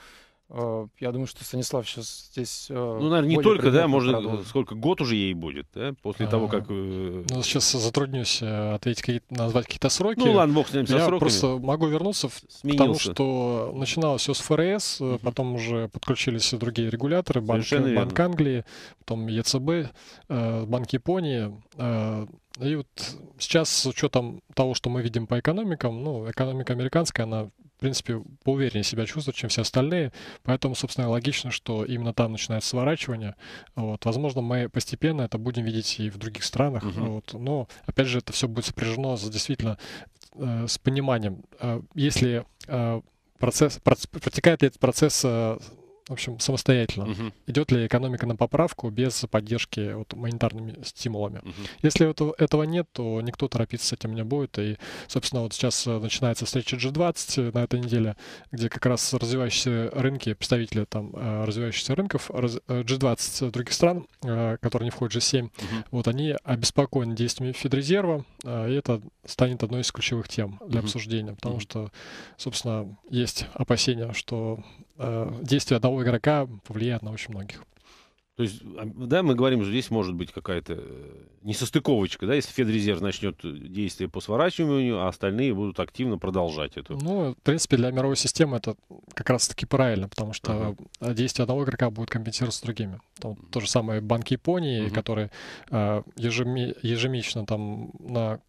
Э, я думаю, что Станислав сейчас здесь... Э, ну, наверное, не только, да, можно продолжить. сколько, год уже ей будет, да, после а, того, как... Э, ну, сейчас затруднюсь ответить, какие назвать какие-то сроки. Ну, ладно, бог с ним, со Я сроками. просто могу вернуться, Сменился. потому что начиналось все с ФРС, угу. потом уже подключились и другие регуляторы, банк, банк Англии, потом ЕЦБ, Банк Японии, и вот сейчас с учетом того, что мы видим по экономикам, ну, экономика американская, она в принципе, поувереннее себя чувствует, чем все остальные. Поэтому, собственно, логично, что именно там начинается сворачивание. Вот. Возможно, мы постепенно это будем видеть и в других странах. Угу. Вот. Но, опять же, это все будет сопряжено с, действительно э, с пониманием. Э, если э, процесс, проц, протекает ли этот процесс э, в общем, самостоятельно. Uh-huh. Идет ли экономика на поправку без поддержки вот, монетарными стимулами? Uh-huh. Если это, этого нет, то никто торопиться с этим не будет. И, собственно, вот сейчас э, начинается встреча G20 э, на этой неделе, где как раз развивающиеся рынки, представители там э, развивающихся рынков, G20 других стран, которые не входят в G7, Uh-huh. вот они обеспокоены действиями Федрезерва, и это станет одной из ключевых тем для угу. обсуждения, потому угу. что, собственно, есть опасения, что действия одного такого игрока повлияет на очень многих. То есть, а, да, мы говорим, что здесь может быть какая-то э, несостыковочка, да, если Федрезерв начнет действие по сворачиванию, а остальные будут активно продолжать это. Ну, в принципе, для мировой системы это как раз-таки правильно, потому что uh -huh. Э, одного игрока будет компенсироваться другими. Там, uh -huh. То же самое Банк Японии, uh -huh. который э, ежеми ежемично там на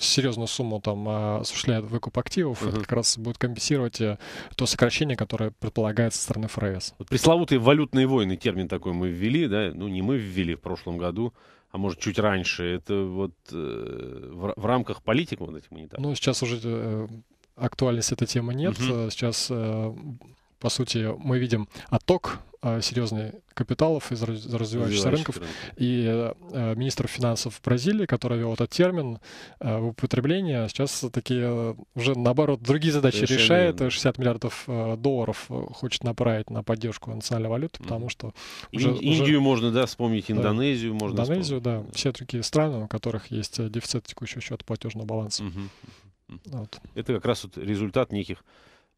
серьезную сумму там а, осуществляет выкуп активов, uh-huh. как раз будет компенсировать э, то сокращение, которое предполагается со стороны ФРС. Вот пресловутые валютные войны, термин такой мы ввели, да, ну не мы ввели в прошлом году, а может чуть раньше, это вот э, в, в рамках политики вот этим этих монетарных? Ну, сейчас уже э, актуальности этой темы нет, uh-huh. сейчас... Э, по сути, мы видим отток а, серьезный капиталов из развивающихся рынков. рынков. И а, министр финансов Бразилии, который вел этот термин а, в употребление, сейчас такие уже, наоборот, другие задачи Решение, решает. Да. 60 миллиардов долларов хочет направить на поддержку национальной валюты, потому что... Уже, Индию уже... можно, да, вспомнить, Индонезию да, можно Индонезию, вспомнить. да. Все такие страны, у которых есть э, дефицит текущего счета платежного баланса. Угу. Вот. Это как раз вот результат неких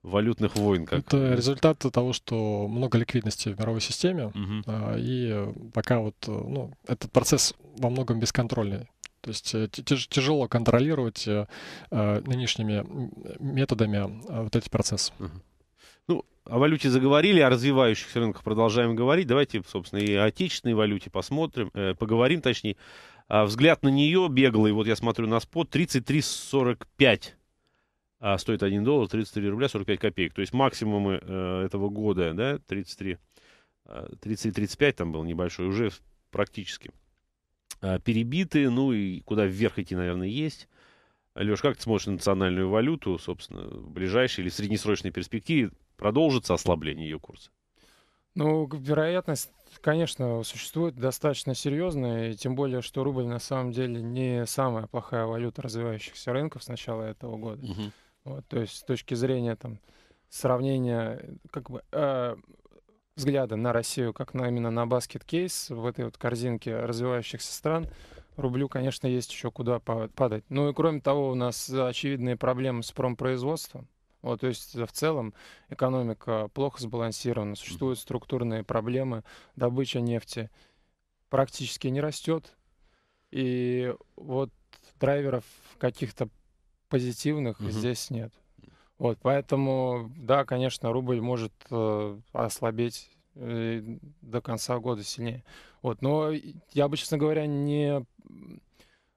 валютных войн. Как... Это результат того, что много ликвидности в мировой системе, угу. а, и пока вот э, ну, этот процесс во многом бесконтрольный. То есть э, тяжело контролировать э, э нынешними методами э, вот эти процессы. Угу. Ну, о валюте заговорили, о развивающихся рынках продолжаем говорить. Давайте, собственно, и о отечественной валюте посмотрим, э, поговорим точнее. А взгляд на нее беглый, вот я смотрю на спот, 33,45 а стоит 1 доллар 33 рубля 45 копеек. То есть максимумы э, этого года, да, 33, э, 30-35 там был небольшой, уже практически а, перебиты, ну и куда вверх идти, наверное, есть. Леш, как ты смотришь на национальную валюту, собственно, в ближайшей или в среднесрочной перспективе продолжится ослабление ее курса? Ну, вероятность, конечно, существует достаточно серьезная, и тем более, что рубль на самом деле не самая плохая валюта развивающихся рынков с начала этого года. Угу. Вот, то есть с точки зрения там, сравнения как бы, э, взгляда на Россию как на, именно на баскет-кейс в этой вот корзинке развивающихся стран, рублю, конечно, есть еще куда падать. Ну и кроме того, у нас очевидные проблемы с промпроизводством. Вот, то есть э, в целом экономика плохо сбалансирована, существуют структурные проблемы, добыча нефти практически не растет, и вот драйверов каких-то позитивных угу. здесь нет. Вот, поэтому, да, конечно, рубль может э, ослабеть э, до конца года сильнее. Вот, но я бы, честно говоря, не,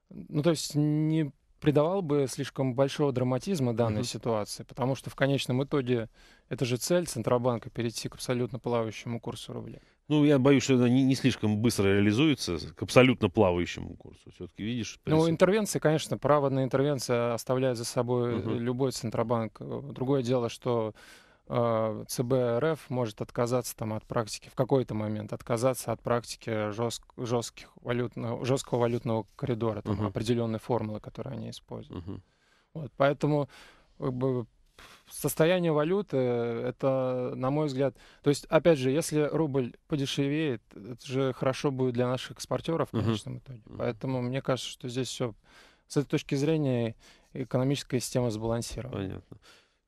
ну то есть не придавал бы слишком большого драматизма данной uh ситуации, потому что в конечном итоге это же цель Центробанка перейти к абсолютно плавающему курсу рубля. Ну, я боюсь, что это не, не слишком быстро реализуется к абсолютно плавающему курсу. Все-таки видишь... Ну, интервенция, конечно, право на интервенцию оставляет за собой угу. любой Центробанк. Другое дело, что э, ЦБ РФ может отказаться там от практики, в какой-то момент отказаться от практики жест, жестких валютного, жесткого валютного коридора, там, угу. определенной формулы, которую они используют. Угу. Вот, поэтому состояние валюты, э, это, на мой взгляд, то есть, опять же, если рубль подешевеет, это же хорошо будет для наших экспортеров в конечном итоге. Поэтому мне кажется, что здесь все с этой точки зрения экономическая система сбалансирована. Понятно.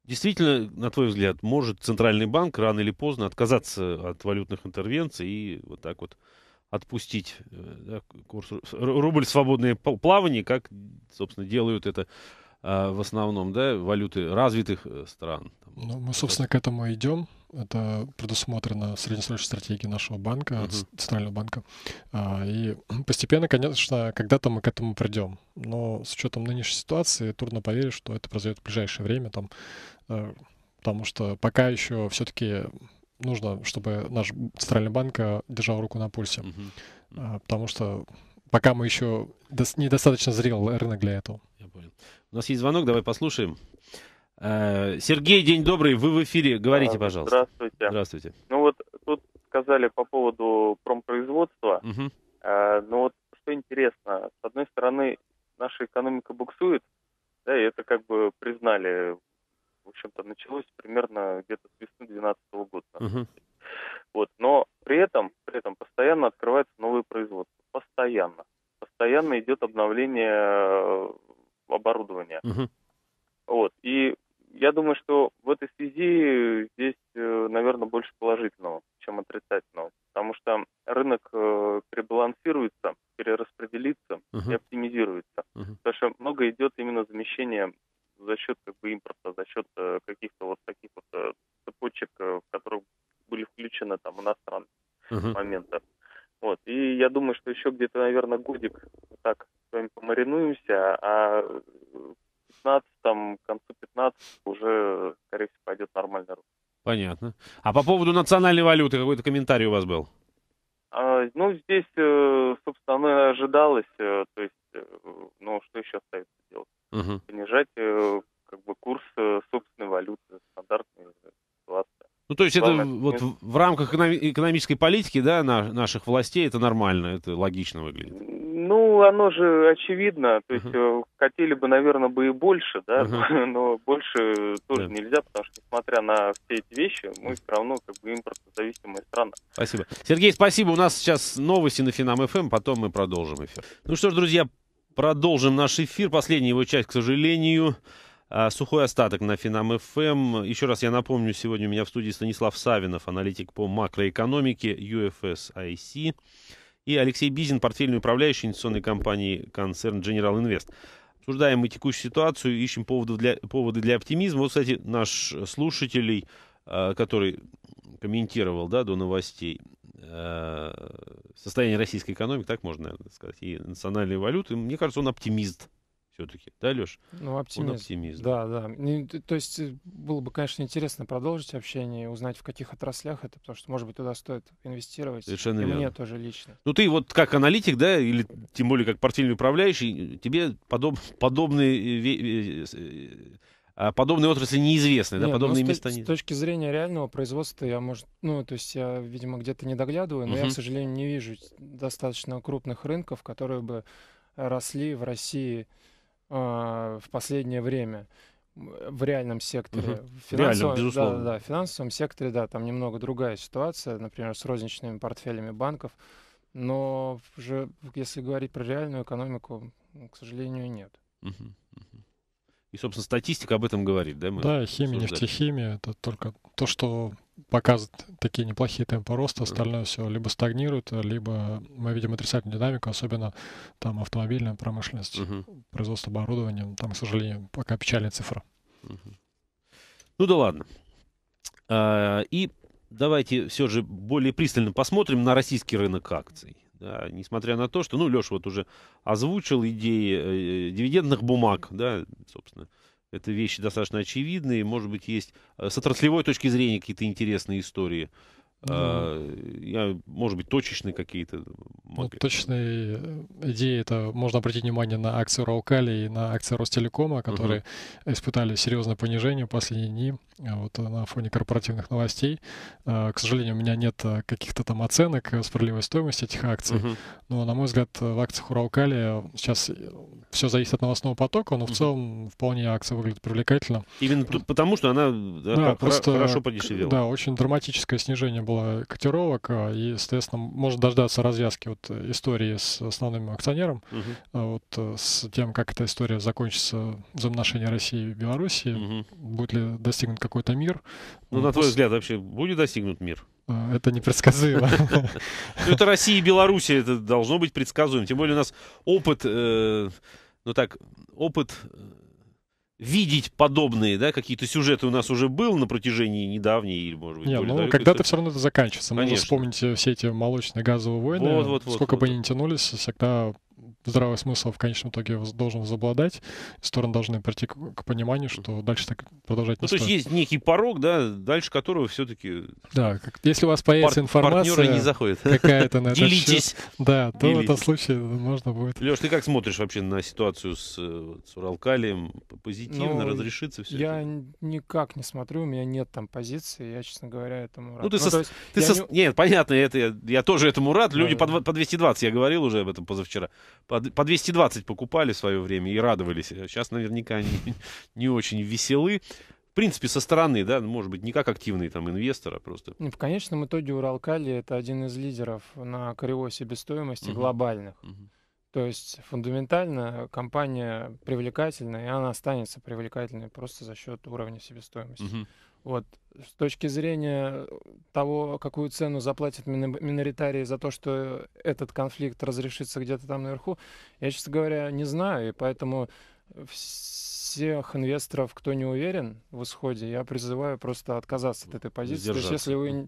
Действительно, на твой взгляд, может центральный банк рано или поздно отказаться от валютных интервенций и вот так вот отпустить э, да, курс рубль свободное плавание, как, собственно, делают это а, в основном, да, валюты развитых э, стран. Ну, мы, собственно, к этому идем. Это предусмотрено среднесрочной стратегией нашего банка, uh-huh. Центрального банка. А, и постепенно, конечно, когда-то мы к этому придем. Но с учетом нынешней ситуации трудно поверить, что это произойдет в ближайшее время. Там, э, потому что пока еще все-таки нужно, чтобы наш Центральный банк э, держал руку на пульсе. Uh-huh. Uh-huh. Потому что пока мы еще недостаточно зрел рынок для этого. Я понял. У нас есть звонок, давай послушаем. Э, Сергей, день добрый, вы в эфире, говорите, а, пожалуйста. Здравствуйте. Здравствуйте. Ну вот тут сказали по поводу промпроизводства. Угу. Э, ну но вот что интересно, с одной стороны, наша экономика буксует, да, и это как бы признали, в общем-то, началось примерно где-то с весны 2012 года. Угу. Вот, но при этом, при этом постоянно открывается новые производства, постоянно. Постоянно идет обновление э, оборудования. Угу. Вот. И я думаю, что в этой связи здесь, э, наверное, больше положительного, чем отрицательного. Потому что рынок э, перебалансируется, перераспределится uh и оптимизируется. uh Потому что много идет именно замещение за счет как бы импорта, за счет э, каких-то вот таких вот цепочек, в которых были включены там иностранные uh-huh. моменты. Вот. И я думаю, что еще где-то, наверное, годик Понятно. А по поводу национальной валюты какой-то комментарий у вас был? А, ну, здесь, э, собственно, оно и ожидалось. Э, то есть, э, ну, что еще остается делать? Угу. Понижать как бы курс собственной валюты, стандартная ситуация. Ну, то есть Главное, это вот в рамках экономической политики, да, наших властей это нормально, это логично выглядит? Ну, оно же очевидно. То есть, uh-huh хотели бы, наверное, бы и больше, да, uh-huh. но больше тоже yeah. нельзя, потому что, несмотря на все эти вещи, мы все равно как бы импортозависимая страна. Спасибо. Сергей, спасибо. У нас сейчас новости на Финам ФМ, эм, потом мы продолжим эфир. Ну что ж, друзья, продолжим наш эфир. Последняя его часть, к сожалению. А, сухой остаток на Финам ФМ. Эм. Еще раз я напомню, сегодня у меня в студии Станислав Савинов, аналитик по макроэкономике UFSIC и Алексей Бизин, портфельный управляющий инвестиционной компании «Концерн General Инвест» обсуждаем мы текущую ситуацию, ищем поводов для, поводы для оптимизма. Вот, кстати, наш слушатель, э, который комментировал да, до новостей э, состояние российской экономики, так можно, наверное, сказать, и национальной валюты, мне кажется, он оптимист все-таки, да, Леш? Ну, оптимист. Он оптимист. Да, да. да. Ну, то есть э, было бы, конечно, интересно продолжить общение, узнать, в каких отраслях это, потому что, может быть, туда стоит инвестировать. Совершенно и верно. мне тоже лично. Ну, ты вот как аналитик, да, или тем более как портфельный управляющий, э, тебе подоб... подобные э, а подобные отрасли неизвестны, Нет, да, ну, подобные ну, места не... С точки зрения реального производства я, может, ну, то есть я, видимо, где-то не доглядываю, но uh-huh. я, к сожалению, не вижу достаточно крупных рынков, которые бы росли в России а, в последнее время в реальном секторе, угу. в финансовом, Реально, да, да, да, финансовом секторе, да, там немного другая ситуация, например, с розничными портфелями банков, но уже, если говорить про реальную экономику, к сожалению, нет. Угу, И, собственно, статистика об этом говорит, да? Мы да, химия, нефтехимия, это только то, что показывает такие неплохие темпы роста, остальное все либо стагнирует, либо мы видим отрицательную динамику, особенно там автомобильная промышленность, Uh-huh. производство оборудования, ну, там, к сожалению, пока печальная цифра. Uh-huh. Ну да ладно. А, и давайте все же более пристально посмотрим на российский рынок акций. Да, несмотря на то, что, ну, Леша вот уже озвучил идеи э, дивидендных бумаг, да, собственно, э, это вещи достаточно очевидные. Может быть, есть э, с отраслевой точки зрения какие-то интересные истории. А, я, может быть, точечные какие-то. Ну, точные э, идеи это можно обратить внимание на акции Раукали и на акции Ростелекома, которые uh-huh. испытали серьезное понижение в последние дни э, вот, э, на фоне корпоративных новостей. к сожалению, у меня нет каких-то там оценок справедливой стоимости этих акций. Uh-huh. Но, на мой взгляд, в акциях Раукали сейчас все зависит от новостного потока, но в целом вполне акция выглядит привлекательно. Именно потому, что она да, да, просто, хорошо подешевела. Да, очень драматическое снижение было котировок, а, и, соответственно, может дождаться развязки вот э, истории с основным акционером, угу. вот э, с тем, как эта история закончится, взаимоотношения России и Белоруссии, угу. будет ли достигнут какой-то мир. Ну, на твой взгляд, вообще будет достигнут мир? А, это непредсказуемо. Ну, это Россия и Белоруссия, это должно быть предсказуемо. Тем более у нас опыт, э, ну так, опыт видеть подобные, да, какие-то сюжеты у нас уже был на протяжении недавней, может быть, Не, ну, когда-то все равно это заканчивается. Конечно. Можно вспомнить э, все эти молочные газовые войны. Вот, вот, вот, Сколько вот, бы вот. ни тянулись, всегда здравый смысл в конечном итоге должен возобладать, стороны должны прийти к, к пониманию, что дальше так продолжать ну, не ну, стоит. То есть есть некий порог, да, дальше которого все-таки... Да, как, если у вас появится пар- информация не заходит. какая-то на делитесь, счет, да, то Делитесь. в этом случае можно будет... Леш, ты как смотришь вообще на ситуацию с, э, с Уралкалием? Позитивно ну, разрешится все Я это? никак не смотрю, у меня нет там позиции, я, честно говоря, этому рад. Ну, ты, ну, со... ты со... Не... Нет, понятно, это, я, я тоже этому рад, люди да, по, да. по 220, я говорил уже об этом позавчера по по 220 покупали в свое время и радовались. Сейчас наверняка они не очень веселы. В принципе, со стороны, да, ну, может быть, не как активные там инвестор, а просто... Ну, в конечном итоге Уралкали — это один из лидеров на коревой себестоимости угу. глобальных. Угу. То есть фундаментально компания привлекательна, и она останется привлекательной просто за счет уровня себестоимости. Угу. Вот. С точки зрения э, того, какую цену заплатят миноритарии за то, что этот конфликт разрешится где-то там наверху, я, честно говоря, не знаю. И поэтому всех инвесторов, кто не уверен в исходе, я призываю просто отказаться от этой позиции. То есть, если вы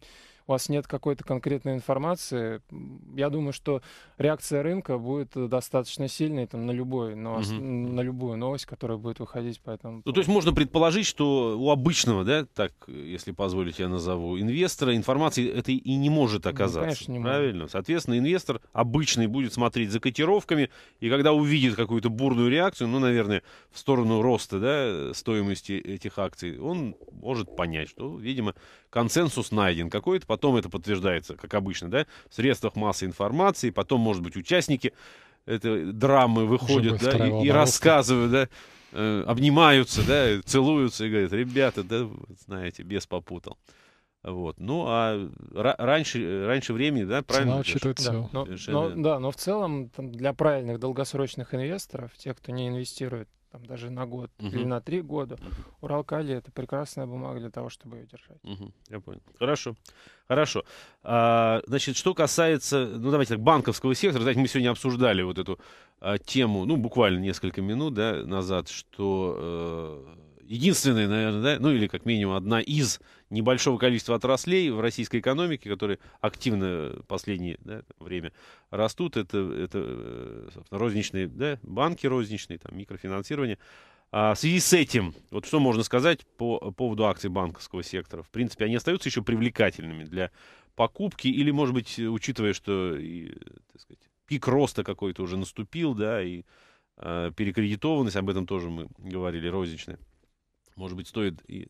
у вас нет какой-то конкретной информации, я думаю, что реакция рынка будет э, достаточно сильной там, на, любой, новость, угу. на любую новость, которая будет выходить. Поэтому... Ну, то есть можно предположить, что у обычного, да, так, если позволите, я назову, инвестора информации этой и не может оказаться. Ну, конечно, не правильно. Может. Соответственно, инвестор обычный будет смотреть за котировками, и когда увидит какую-то бурную реакцию, ну, наверное, в сторону роста да, стоимости этих акций, он может понять, что, видимо, консенсус найден какой-то, потом это подтверждается, как обычно, да, в средствах массовой информации, потом, может быть, участники этой драмы выходят, да, и, и рассказывают, да, э, обнимаются, да, целуются и говорят, ребята, да, знаете, без попутал. Вот. Ну, а раньше, раньше времени, да, правильно? Цена учитывает да. Но, но, да, но в целом для правильных долгосрочных инвесторов, тех, кто не инвестирует там, даже на год угу. или на три года. Угу. Уралкали это прекрасная бумага для того, чтобы ее держать. Угу. Я понял. Хорошо. Хорошо. А, значит, что касается, ну давайте так, банковского сектора, знаете, мы сегодня обсуждали вот эту а, тему, ну буквально несколько минут да, назад, что э, единственная, наверное, да, ну или как минимум одна из небольшого количества отраслей в российской экономике, которые активно в последнее да, время растут, это, это э, собственно, розничные да, банки розничные, там, микрофинансирование. А в связи с этим, вот что можно сказать по поводу акций банковского сектора? В принципе, они остаются еще привлекательными для покупки или, может быть, учитывая, что и, так сказать, пик роста какой-то уже наступил, да, и э, перекредитованность, об этом тоже мы говорили, розничная. Может быть, стоит и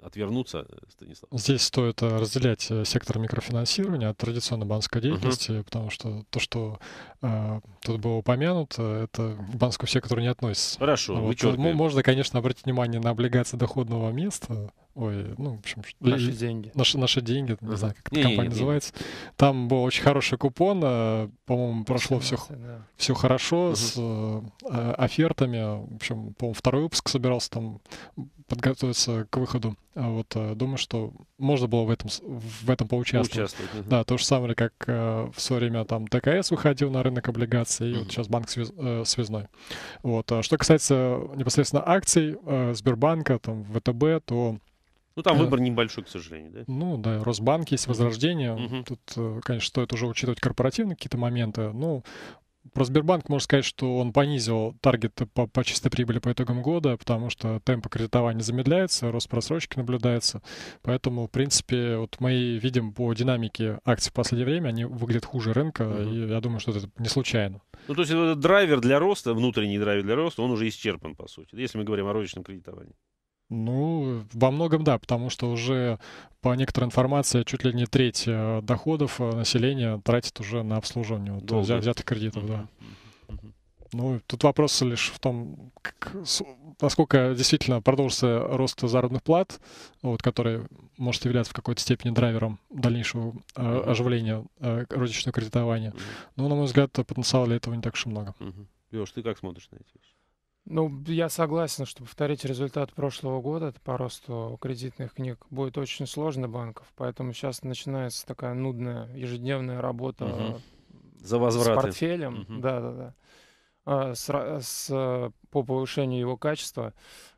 отвернуться, Станислав? Здесь стоит э, разделять э, сектор микрофинансирования от традиционной банковской деятельности, uh-huh. потому что то, что э, тут было упомянуто, это к банковскому сектору не относится. Хорошо, вот. Можно, конечно, обратить внимание на облигации доходного места, Ой, ну, в общем, наши ли, деньги. Наши, наши деньги, не знаю, как не, компания не, не, называется. Там был очень хороший купон, а, по-моему, прошло все, да. все хорошо uh с э, офертами. В общем, по-моему, второй выпуск собирался там подготовиться к выходу. А вот э, думаю, что можно было в этом, в этом поучаствовать. Участвовать, Да, то же самое, как э, в свое время там ТКС выходил на рынок облигаций, и вот сейчас банк связ, э, связной. Вот. А что касается непосредственно акций э, Сбербанка, там, ВТБ, то ну, там э, выбор небольшой, к сожалению, да? Ну, да, Росбанк есть Возрождение. Угу. Тут, э, конечно, стоит уже учитывать корпоративные какие-то моменты. Ну, про Сбербанк можно сказать, что он понизил таргет по, по чистой прибыли по итогам года, потому что темпы кредитования замедляются, рост просрочки наблюдается. Поэтому, в принципе, вот мы видим по динамике акций в последнее время, они выглядят хуже рынка, mm и я думаю, что это не случайно. Ну, то есть этот драйвер для роста, внутренний драйвер для роста, он уже исчерпан, по сути, если мы говорим о розничном кредитовании. Ну, во многом да, потому что уже по некоторой информации чуть ли не треть э, доходов э, населения тратит уже на обслуживание вот, э, взя- взятых кредитов, да. Ну, тут вопрос лишь в том, как, насколько действительно продолжится рост заработных плат, вот, который может являться в какой-то степени драйвером дальнейшего э, оживления э, розничного кредитования. Mm-hmm. Но, ну, на мой взгляд, потенциала для этого не так уж и много. Mm-hmm. ты как смотришь на эти вещи? Ну, я согласен, что повторить результат прошлого года по росту кредитных книг будет очень сложно банков, поэтому сейчас начинается такая нудная ежедневная работа угу. за возвраты. с портфелем, угу. да, да, да, а, с, с, э, по повышению его качества.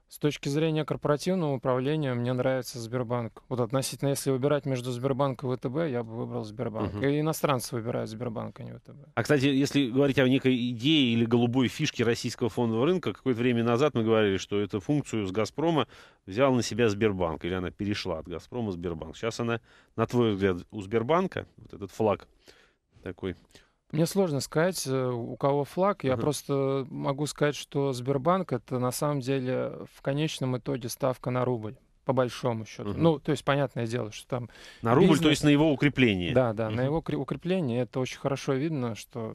С точки зрения корпоративного управления мне нравится Сбербанк. Вот относительно, если выбирать между Сбербанком и ВТБ, я бы выбрал Сбербанк. Угу. И иностранцы выбирают Сбербанк, а не ВТБ. А, кстати, если говорить о некой идее или голубой фишке российского фондового рынка, какое-то время назад мы говорили, что эту функцию с «Газпрома» взял на себя Сбербанк, или она перешла от «Газпрома» в Сбербанк. Сейчас она, на твой взгляд, у Сбербанка, вот этот флаг такой мне сложно сказать, э, у кого флаг. Я uh-huh. просто могу сказать, что Сбербанк это на самом деле в конечном итоге ставка на рубль по большому счету. Угу. Ну, то есть понятное дело, что там... На рубль, бизнес... то есть на его укрепление. Да, да, угу. на его укрепление. Это очень хорошо видно, что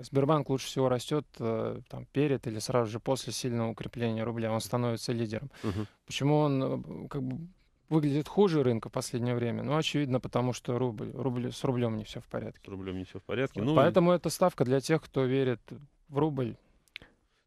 Сбербанк лучше всего растет э, там, перед или сразу же после сильного укрепления рубля. Он становится лидером. Угу. Почему он э, как бы, выглядит хуже рынка в последнее время. Ну, очевидно, потому что рубль, рубль, с рублем не все в порядке. С рублем не все в порядке. ну, Поэтому и... это ставка для тех, кто верит в рубль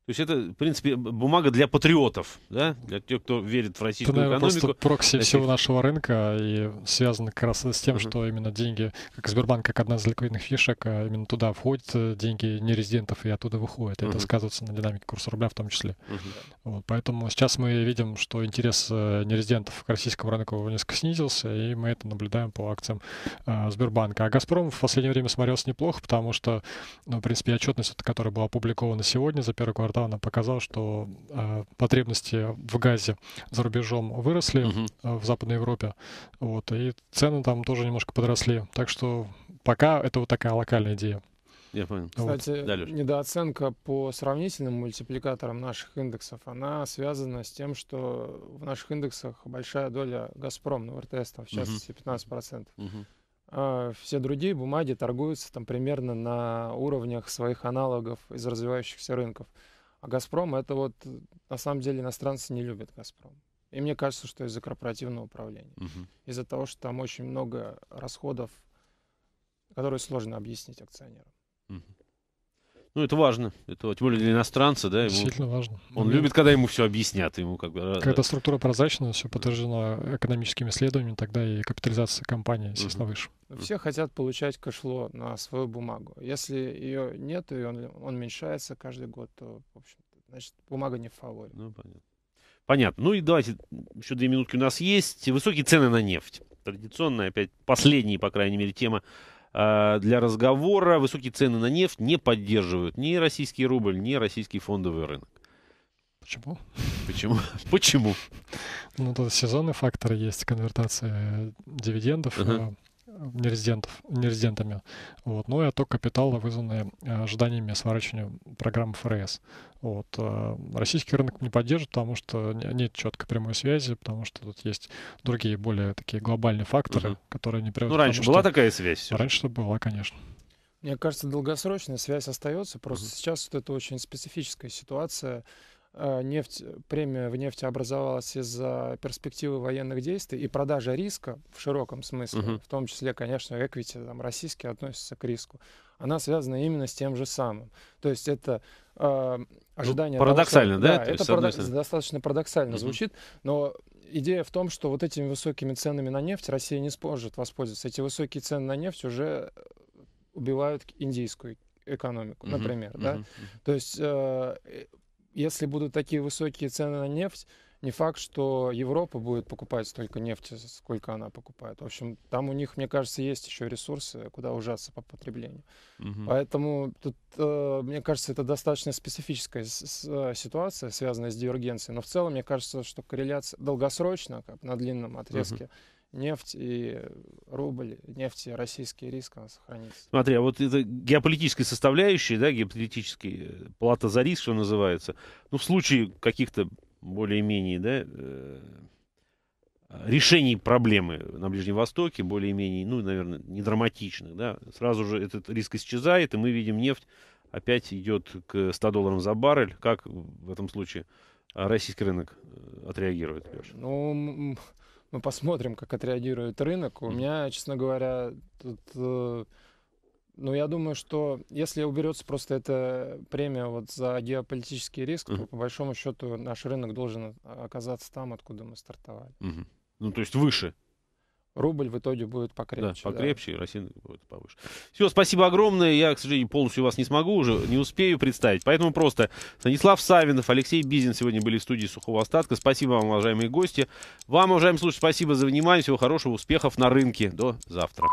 то есть это, в принципе, бумага для патриотов, да? для тех, кто верит в российскую это, наверное, экономику. просто прокси Россия... всего нашего рынка и связано как раз с тем, uh-huh. что именно деньги, как Сбербанк, как одна из ликвидных фишек, а именно туда входят э, деньги нерезидентов и оттуда выходят. Uh-huh. Это сказывается на динамике курса рубля в том числе. Uh-huh. Вот, поэтому сейчас мы видим, что интерес э, нерезидентов к российскому рынку несколько снизился, и мы это наблюдаем по акциям э, Сбербанка. А «Газпром» в последнее время смотрелся неплохо, потому что, ну, в принципе, отчетность, которая была опубликована сегодня за первый квартал, недавно показал, что э, потребности в газе за рубежом выросли угу. в Западной Европе, вот, и цены там тоже немножко подросли. Так что пока это вот такая локальная идея. Я понял. Кстати, вот. да, недооценка по сравнительным мультипликаторам наших индексов, она связана с тем, что в наших индексах большая доля «Газпром» на РТС, там, в частности, 15%. Угу. А все другие бумаги торгуются там примерно на уровнях своих аналогов из развивающихся рынков. А «Газпром» — это вот, на самом деле, иностранцы не любят «Газпром». И мне кажется, что из-за корпоративного управления. Угу. Из-за того, что там очень много расходов, которые сложно объяснить акционерам. Угу. Ну, это важно. Это тем более для иностранца, да. Ему, Действительно важно. Он ну, любит, когда ему все объяснят. Ему как бы, когда структура прозрачна, все подтверждено экономическими исследованиями, тогда и капитализация компании, естественно, угу. выше. Все хотят получать кэшло на свою бумагу. Если ее нет, и он, он уменьшается каждый год, то, в общем значит, бумага не в фаворе. Ну, понятно. Понятно. Ну и давайте, еще две минутки у нас есть. Высокие цены на нефть. Традиционная, опять, последняя, по крайней мере, тема Э, для разговора. Высокие цены на нефть не поддерживают ни российский рубль, ни российский фондовый рынок. Почему? Почему? Почему? Ну, тут сезонный фактор есть, конвертация дивидендов. Uh-huh нерезидентов, нерезидентами. Вот. Ну и отток капитала, вызванный э, ожиданиями сворачивания программы ФРС. Вот. Э, российский рынок не поддержит, потому что нет четкой прямой связи, потому что тут есть другие более такие глобальные факторы, угу. которые не приводят. Ну раньше потому, была что... такая связь? Раньше была, конечно. Мне кажется, долгосрочная связь остается, просто угу. сейчас вот это очень специфическая ситуация, Э, нефть, премия в нефти образовалась из-за перспективы военных действий и продажа риска в широком смысле, uh-huh. в том числе, конечно, эквити там, российские относятся к риску, она связана именно с тем же самым. То есть это э, ну, ожидание... Ну, парадоксально, того, что, да? да это парадокс, достаточно парадоксально uh-huh. звучит, но идея в том, что вот этими высокими ценами на нефть Россия не сможет воспользоваться. Эти высокие цены на нефть уже убивают индийскую экономику, uh-huh, например, uh-huh, да. Uh-huh. То есть э, если будут такие высокие цены на нефть, не факт, что Европа будет покупать столько нефти, сколько она покупает. В общем, там у них, мне кажется, есть еще ресурсы, куда ужаться по потреблению. Угу. Поэтому тут, э, мне кажется, это достаточно специфическая э, ситуация, связанная с дивергенцией. Но в целом, мне кажется, что корреляция долгосрочно, как на длинном отрезке, угу нефть и рубль, нефть и российский риск он сохранится. Смотри, а вот это геополитическая составляющая, да, геополитический, плата за риск, что называется, ну, в случае каких-то более-менее, да, э, решений проблемы на Ближнем Востоке, более-менее, ну, наверное, не драматичных, да, сразу же этот риск исчезает, и мы видим нефть опять идет к 100 долларам за баррель. Как в этом случае российский рынок э, отреагирует, Леша? Ну, мы посмотрим, как отреагирует рынок. У меня, честно говоря, тут... Э, ну, я думаю, что если уберется просто эта премия вот за геополитический риск, то, по большому счету, наш рынок должен а, оказаться там, откуда мы стартовали. Ну, то есть выше рубль в итоге будет покрепче. Да, покрепче, да. и будет повыше. Все, спасибо огромное. Я, к сожалению, полностью вас не смогу уже, не успею представить. Поэтому просто Станислав Савинов, Алексей Бизин сегодня были в студии «Сухого остатка». Спасибо вам, уважаемые гости. Вам, уважаемые слушатели, спасибо за внимание. Всего хорошего, успехов на рынке. До завтра.